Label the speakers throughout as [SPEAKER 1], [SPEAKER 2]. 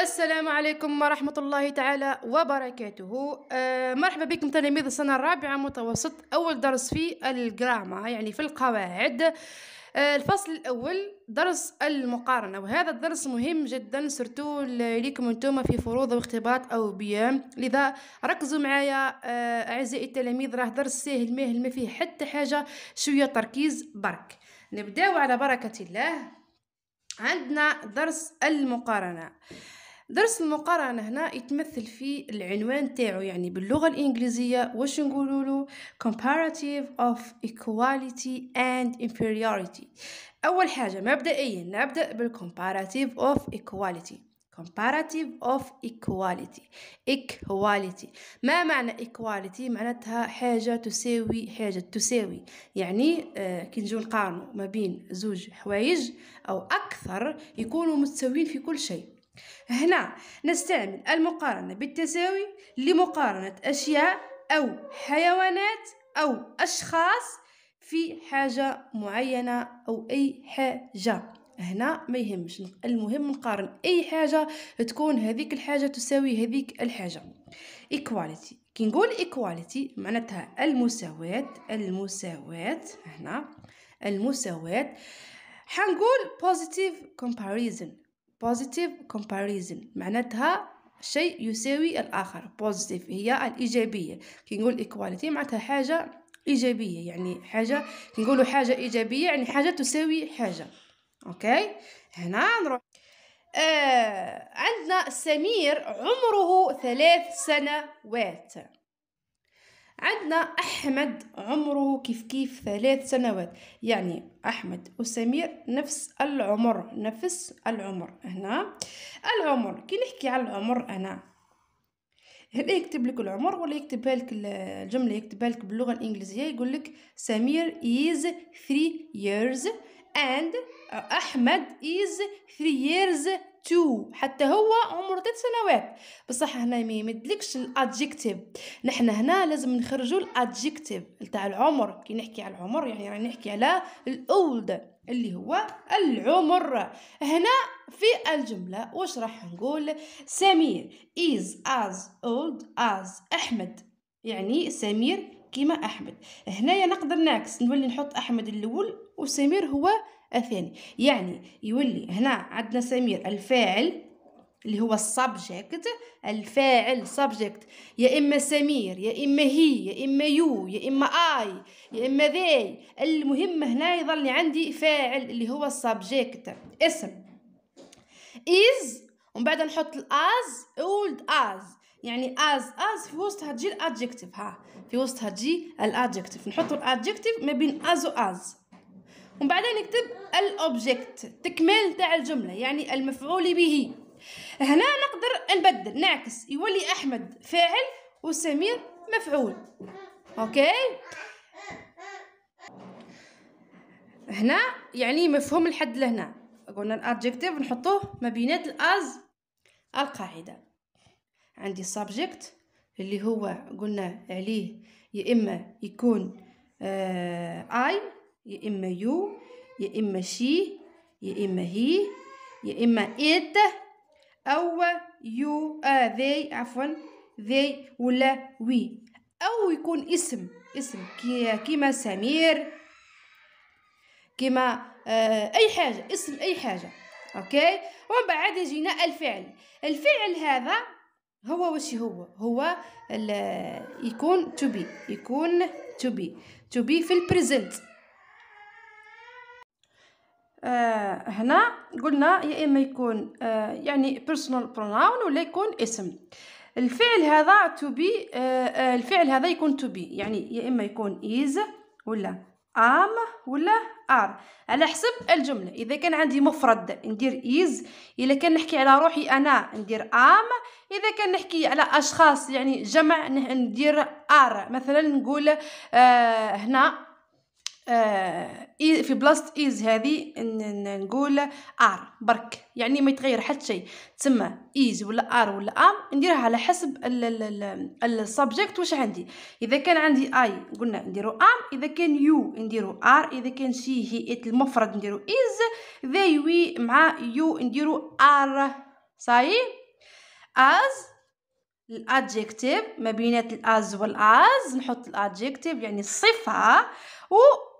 [SPEAKER 1] السلام عليكم ورحمة الله تعالى وبركاته آه مرحبا بكم تلاميذ السنة الرابعة متوسط أول درس في الجرامة يعني في القواعد آه الفصل الأول درس المقارنة وهذا الدرس مهم جدا سرتو ليكم انتم في فروض واختبارات أو بيام لذا ركزوا معايا آه أعزائي التلاميذ راه درس سهل مهل ما فيه حتى حاجة شوية تركيز برك نبداو على بركة الله عندنا درس المقارنة درس المقارنه هنا يتمثل في العنوان تاعو يعني باللغه الانجليزيه واش نقولوا له comparative of equality and inferiority اول حاجه مبدئيا نبدا بالcomparative of equality comparative of equality equality ما معنى equality معناتها حاجه تساوي حاجه تساوي يعني آه، كي نجيو نقارنوا ما بين زوج حوايج او اكثر يكونوا متساويين في كل شيء هنا نستعمل المقارنة بالتساوي لمقارنة أشياء أو حيوانات أو أشخاص في حاجة معينة أو أي حاجة هنا ما يهمش المهم نقارن أي حاجة تكون هذيك الحاجة تساوي هذيك الحاجة equality كي نقول equality معناتها المساواة المساواة هنا المساواة حنقول positive comparison positive comparison معناتها شيء يساوي الآخر positive هي الإيجابية كي نقول equality معناتها حاجة إيجابية يعني حاجة كي نقولوا حاجة إيجابية يعني حاجة تساوي حاجة أوكي هنا نروح آه عندنا سمير عمره ثلاث سنوات عندنا أحمد عمره كيف كيف ثلاث سنوات يعني أحمد وسمير نفس العمر نفس العمر هنا العمر كي نحكي على العمر أنا هل يكتب لك العمر ولا يكتب لك الجملة يكتب لك باللغة الإنجليزية يقول لك سمير is 3 years and أحمد is 3 years تو حتى هو عمره ثلاث سنوات بصح هنا ما يمدلكش الادجكتيف نحن هنا لازم نخرجوا الادجكتيف تاع العمر كي نحكي على العمر يعني راني نحكي على الاولد اللي هو العمر هنا في الجملة واش راح نقول سمير is as old as أحمد يعني سمير كيما أحمد هنايا نقدر نعكس نولي نحط أحمد الأول وسمير هو الثاني يعني يولي هنا عندنا سمير الفاعل اللي هو السبجكت الفاعل سبجكت يا اما سمير يا اما هي يا اما يو يا اما اي يا اما ذي المهم هنا يظل عندي فاعل اللي هو السبجكت اسم از ومن بعد نحط الاز اولد از يعني از از في وسطها تجي الادجكتيف ها في وسطها تجي الادجكتيف نحط الادجكتيف ما بين از واز ومن بعدها نكتب الاوبجكت تكمال تاع الجمله يعني المفعول به هنا نقدر نبدل نعكس يولي احمد فاعل وسمير مفعول اوكي هنا يعني مفهوم لحد لهنا قلنا الادجكتيف نحطوه ما بينات الاز القاعده عندي سبجكت اللي هو قلنا عليه يا اما يكون آه يا إما يو يا إما شي يا إما هي يا إما إت أو يو آه ذي عفوا ذي ولا وي أو يكون اسم اسم كيما سمير كيما آه أي حاجة اسم أي حاجة أوكي ومن بعد يجينا الفعل الفعل هذا هو وش هو هو يكون to be يكون to be to be في البريزنت آه هنا قلنا يا اما يكون آه يعني بيرسونال بروناون ولا يكون اسم الفعل هذا تو بي آه،, آه الفعل هذا يكون تو بي يعني يا اما يكون از ولا ام ولا ار على حسب الجمله اذا كان عندي مفرد ندير از اذا كان نحكي على روحي انا ندير ام اذا كان نحكي على اشخاص يعني جمع ندير ار مثلا نقول آه هنا آه في بلاصه ايز هذه نقول ار برك يعني ما يتغير حتى شيء تسمى ايز ولا ار ولا ام نديرها على حسب السبجكت واش عندي اذا كان عندي اي قلنا نديرو ام اذا كان يو نديرو ار اذا كان شي هي ات المفرد نديرو ايز ذي وي مع يو نديرو ار صاي از الادجكتيف ما بينات الاز والاز نحط الادجكتيف يعني الصفه و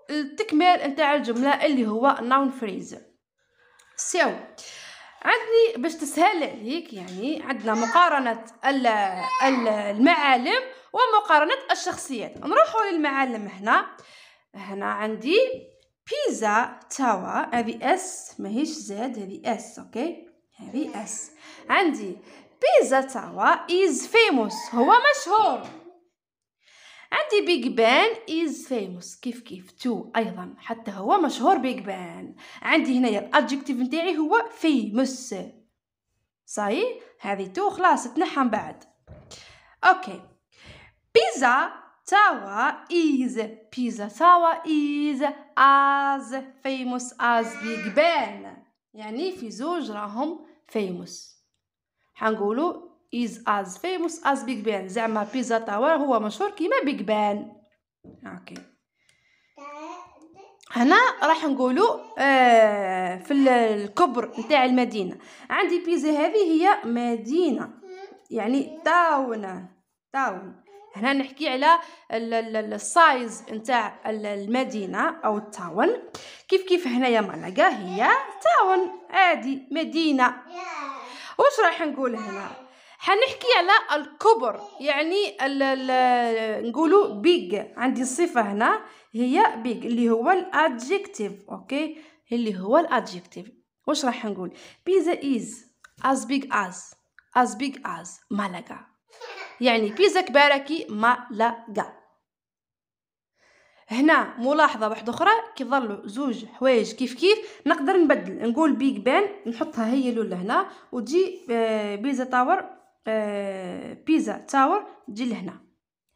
[SPEAKER 1] التكمال نتاع الجمله اللي هو ناون فريز سو عندي باش تسهل عليك يعني عندنا مقارنه المعالم ومقارنه الشخصيات نروحوا للمعالم هنا هنا عندي بيزا تاوا هذه اس ماهيش زاد هذه اس اوكي هذه اس عندي بيزا تاوا از فيموس هو مشهور عندي بيج بان از فيموس كيف كيف تو أيضا حتى هو مشهور بيج بان عندي هنايا الأدجكتيف نتاعي هو فيموس صاي هذه تو خلاص تنحى من بعد أوكي بيزا تاوا از بيزا تاوا از از فيموس از بيج بان يعني في زوج راهم فيموس حنقولوا is as famous as big ben زعما بيزا تاور هو مشهور كيما بيج بان اوكي هنا راح نقولوا آه، في الكبر نتاع المدينه عندي بيزا هذه هي مدينه يعني تاون تاون هنا نحكي على السايز نتاع المدينه او التاون كيف كيف هنايا ملقا هي تاون عادي مدينه واش راح نقول هنا حنحكي على الكبر يعني ال ال نقولوا بيج عندي صفة هنا هي بيج اللي هو الادجكتيف اوكي اللي هو الادجكتيف واش راح نقول بيزا از as أز از از big as مالاغا يعني بيزا كبيرة كي مالاغا هنا ملاحظة واحدة أخرى كيظلوا زوج حوايج كيف كيف نقدر نبدل نقول بيج بان نحطها هي الأولى هنا وتجي بيزا آه، تاور بيزا تاور تجي لهنا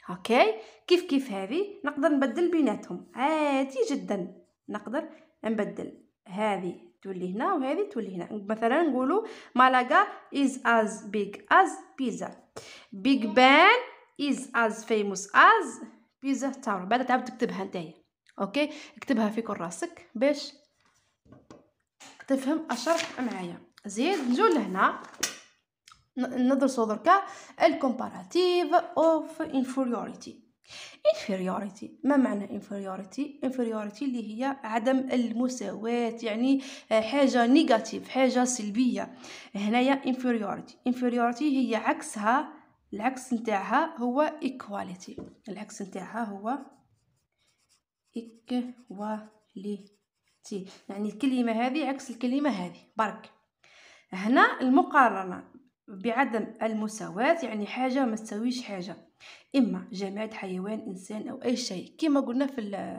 [SPEAKER 1] اوكي كيف كيف هذه نقدر نبدل بيناتهم عادي جدا نقدر نبدل هذه تولي هنا وهذه تولي هنا مثلا نقولوا مالاغا از از بيج از بيزا بيج بان از از فيموس از بيزا تاور بعد تعاود تكتبها نتايا اوكي اكتبها في كراسك باش تفهم الشرح معايا زيد نجو لهنا ندرسو دركا الكومباراتيف اوف انفيريوريتي inferiority ما معنى inferiority inferiority اللي هي عدم المساواة يعني آه، حاجة نيجاتيف حاجة سلبية هنايا inferiority inferiority هي عكسها العكس نتاعها هو equality العكس نتاعها هو equality يعني الكلمة هذه عكس الكلمة هذه برك هنا المقارنة بعدم المساواة يعني حاجة ما تساويش حاجة إما جماد حيوان إنسان أو أي شيء كما قلنا في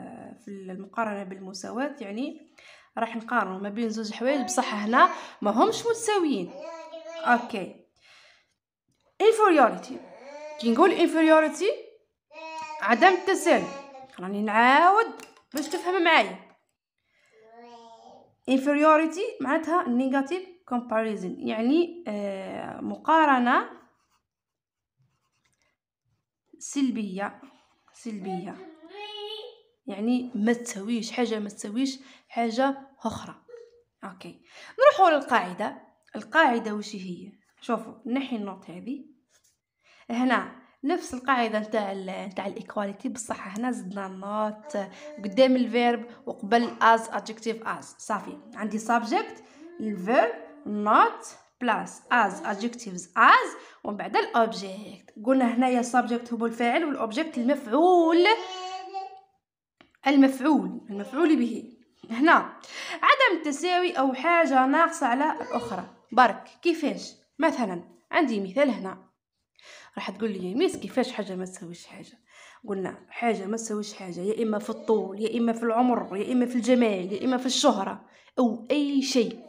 [SPEAKER 1] في المقارنة بالمساواة يعني راح نقارن ما بين زوج حوايج بصح هنا ما همش متساويين أوكي inferiority كي نقول inferiority عدم التساوي راني نعاود باش تفهم معايا inferiority معناتها negative comparison يعني آه، مقارنة سلبية سلبية يعني ما تسويش حاجة ما تسويش حاجة أخرى أوكي نروحوا للقاعدة القاعدة وش هي شوفوا نحي النوت هذه هنا نفس القاعده نتاع نتاع الايكواليتي بصح هنا زدنا النوت قدام الفيرب وقبل از ادجكتيف از صافي عندي سبجكت الفيرب not plus as adjectives as ومن بعد الاوبجيكت قلنا هنايا subject هو الفاعل والاوبجيكت المفعول المفعول المفعول به هنا عدم التساوي او حاجه ناقصه على الاخرى برك كيفاش مثلا عندي مثال هنا راح تقول لي ميس كيفاش حاجه ما تساويش حاجه قلنا حاجة ما تسويش حاجة يا إما في الطول يا إما في العمر يا إما في الجمال يا إما في الشهرة أو أي شيء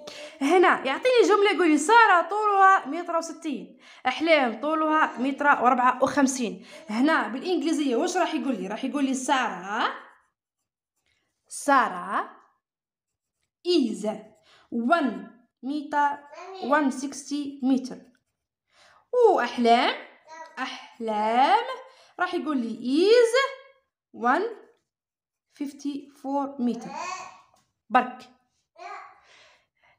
[SPEAKER 1] هنا يعطيني جملة يقول سارة طولها متر وستين أحلام طولها متر وربعة وخمسين هنا بالإنجليزية واش راح يقول لي راح يقول لي سارة سارة is 1 متر 160 متر وأحلام أحلام راح يقول لي is 154 متر برك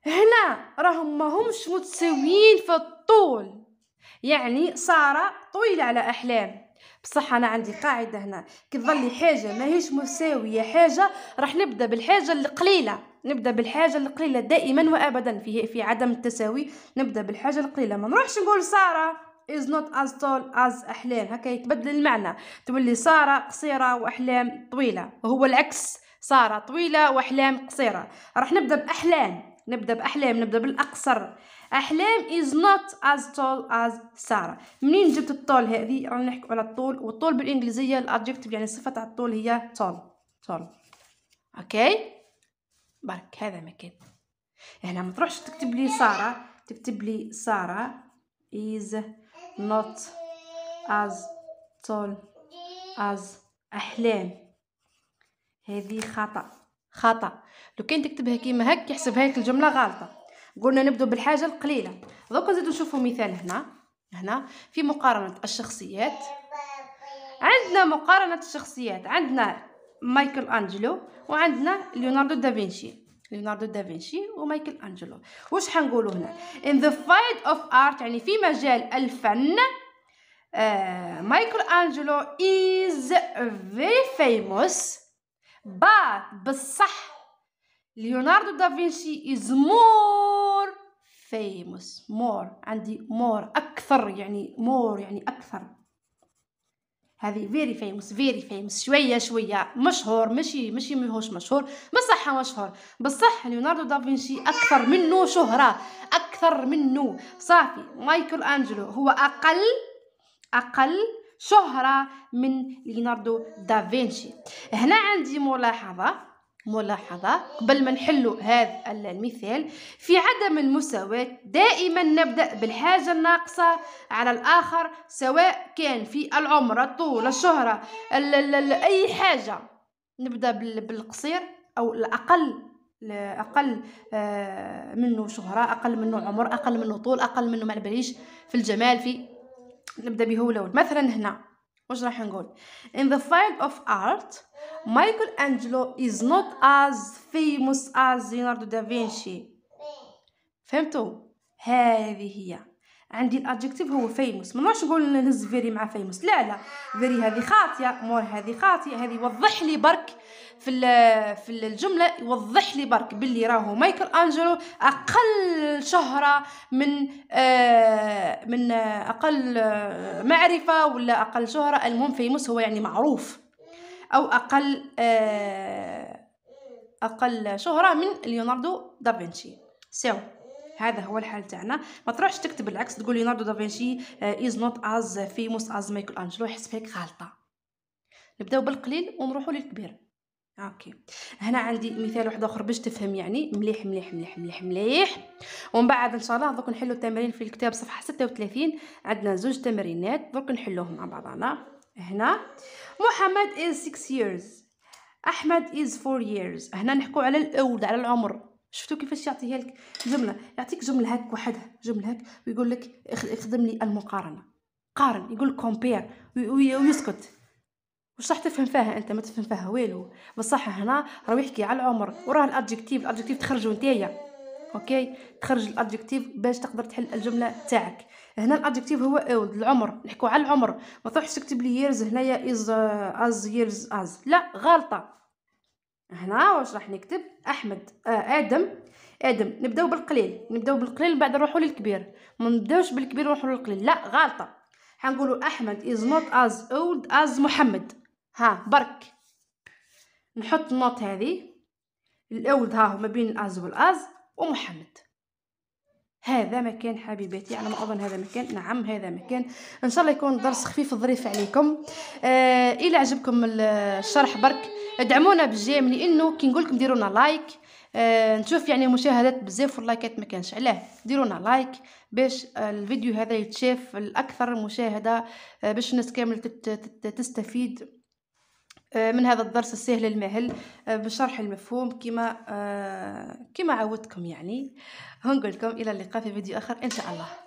[SPEAKER 1] هنا راهم ما همش متساويين في الطول يعني سارة طويلة على أحلام بصح أنا عندي قاعدة هنا كي تظل حاجة ماهيش مساوية حاجة راح نبدأ بالحاجة القليلة نبدأ بالحاجة القليلة دائما وأبدا في في عدم التساوي نبدأ بالحاجة القليلة ما نروحش نقول سارة is not as tall as أحلام هكا يتبدل المعنى تولي سارة قصيرة وأحلام طويلة وهو العكس سارة طويلة وأحلام قصيرة راح نبدأ بأحلام نبدأ بأحلام نبدأ بالأقصر أحلام is not as tall as سارة منين جبت الطول هذه رانا نحكي على الطول والطول بالإنجليزية الأدجكتيف يعني صفة على الطول هي tall tall أوكي برك هذا مكان هنا يعني ما تروحش تكتب لي سارة تكتب لي سارة is not as tall as أحلام هذه خطأ خطأ لو كان تكتبها كيما هك يحسبها لك الجملة غالطة قلنا نبدو بالحاجة القليلة دوكا نزيدو نشوفو مثال هنا هنا في مقارنة الشخصيات عندنا مقارنة الشخصيات عندنا مايكل أنجلو وعندنا ليوناردو دافنشي ليوناردو دافنشي ومايكل انجلو واش حنقولوا هنا in the field of art يعني في مجال الفن مايكل آه، انجلو is very famous بات بصح ليوناردو دافنشي is more famous more عندي more اكثر يعني more يعني اكثر هذه فيري فيموس فيري فيموس شويه شويه مشهور ماشي ماشي ماهوش مشهور بصح مشهور بصح ليوناردو دافنشي اكثر منه شهره اكثر منه صافي مايكل انجلو هو اقل اقل شهره من ليوناردو دافنشي هنا عندي ملاحظه ملاحظة قبل ما نحلو هذا المثال في عدم المساواة دائما نبدأ بالحاجة الناقصة على الآخر سواء كان في العمر الطول الشهرة أي حاجة نبدأ بالقصير أو الأقل اقل آه، منه شهره اقل منه عمر اقل منه طول اقل منه ما في الجمال في نبدا بهو مثلا هنا واش راح نقول in the field of art Michelangelo is not as famous as Leonardo da Vinci فهمتوا هذه هي عندي الادجكتيف هو فيموس ما نروحش نقول نهز فيري مع فيموس لا لا فيري هذه خاطيه مور هذه خاطيه هذه وضح لي برك في في الجمله يوضح لي برك باللي راهو مايكل انجلو اقل شهره من آه من آه، اقل آه، معرفه ولا اقل شهره المهم فيموس هو يعني معروف او اقل آه اقل شهره من ليوناردو دافنشي سيو هذا هو الحال تاعنا ما تروحش تكتب العكس تقول ليوناردو دافنشي از نوت از فيموس از مايكل انجلو يحس فيك غلطه نبداو بالقليل ونروحوا للكبير اوكي هنا عندي مثال واحد اخر باش تفهم يعني مليح مليح مليح مليح مليح ومن بعد ان شاء الله دوك نحلوا التمارين في الكتاب صفحه 36 عندنا زوج تمرينات دوك نحلوهم مع بعضنا هنا محمد از 6 years احمد از 4 years هنا نحكو على الاول على العمر شفتوا كيفاش يعطيها لك جمله يعطيك جمله هك وحدها جمله هك ويقول لك اخدم لي المقارنه قارن يقول لك كومبير ويسكت واش راح تفهم فيها انت ما تفهم فيها والو بصح هنا راه يحكي على العمر وراه الادجكتيف الادجكتيف تخرجو نتايا اوكي تخرج الادجكتيف باش تقدر تحل الجمله تاعك هنا الادجكتيف هو اولد العمر نحكوا على العمر ما تروحش تكتب لي ييرز هنايا از از ييرز از لا غلطه هنا واش راح نكتب احمد آه ادم ادم نبداو بالقليل نبداو بالقليل من بعد نروحوا للكبير ما نبداوش بالكبير نروحو للقليل لا غلطه حنقولوا احمد از نوت از اولد از محمد ها برك نحط النوت هذه الاولد ها هو ما بين الاز والاز ومحمد هذا مكان حبيباتي على ما اظن هذا مكان نعم هذا مكان ان شاء الله يكون درس خفيف ظريف عليكم آه الى عجبكم الشرح برك ادعمونا بالجيم لانه كي نقول لكم ديرونا لايك آه نشوف يعني مشاهدات بزاف واللايكات ما كانش علاه ديرونا لايك باش الفيديو هذا يتشاف الاكثر مشاهده آه باش الناس كامل تستفيد آه، من هذا الدرس السهل المهل آه، بشرح المفهوم كما آه، كما عودتكم يعني هنقول لكم الى اللقاء في فيديو اخر ان شاء الله